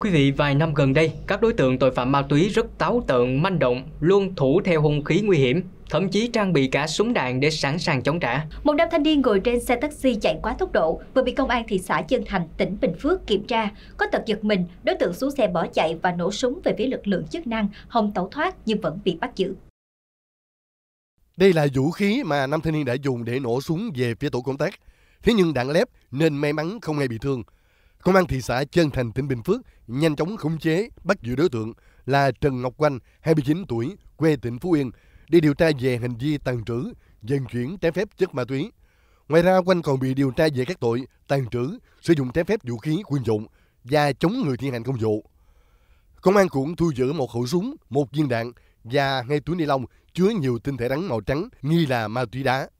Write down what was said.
Quý vị, vài năm gần đây, các đối tượng tội phạm ma túy rất táo tợn, manh động, luôn thủ theo hung khí nguy hiểm, thậm chí trang bị cả súng đạn để sẵn sàng chống trả. Một nam thanh niên ngồi trên xe taxi chạy quá tốc độ vừa bị công an thị xã Chân Thành, tỉnh Bình Phước kiểm tra. Có tật giật mình, đối tượng xuống xe bỏ chạy và nổ súng về phía lực lượng chức năng, không tẩu thoát nhưng vẫn bị bắt giữ. Đây là vũ khí mà nam thanh niên đã dùng để nổ súng về phía tổ công tác. Thế nhưng đạn lép nên may mắn không ai bị thương. Công an thị xã Trân Thành, tỉnh Bình Phước nhanh chóng khống chế bắt giữ đối tượng là Trần Ngọc Quanh, 29 tuổi, quê tỉnh Phú Yên, đi điều tra về hành vi tàn trữ, vận chuyển trái phép chất ma túy. Ngoài ra, Quanh còn bị điều tra về các tội tàn trữ, sử dụng trái phép vũ khí quân dụng và chống người thi hành công vụ. Công an cũng thu giữ một khẩu súng, một viên đạn và hai túi ni lông chứa nhiều tinh thể rắn màu trắng nghi là ma túy đá.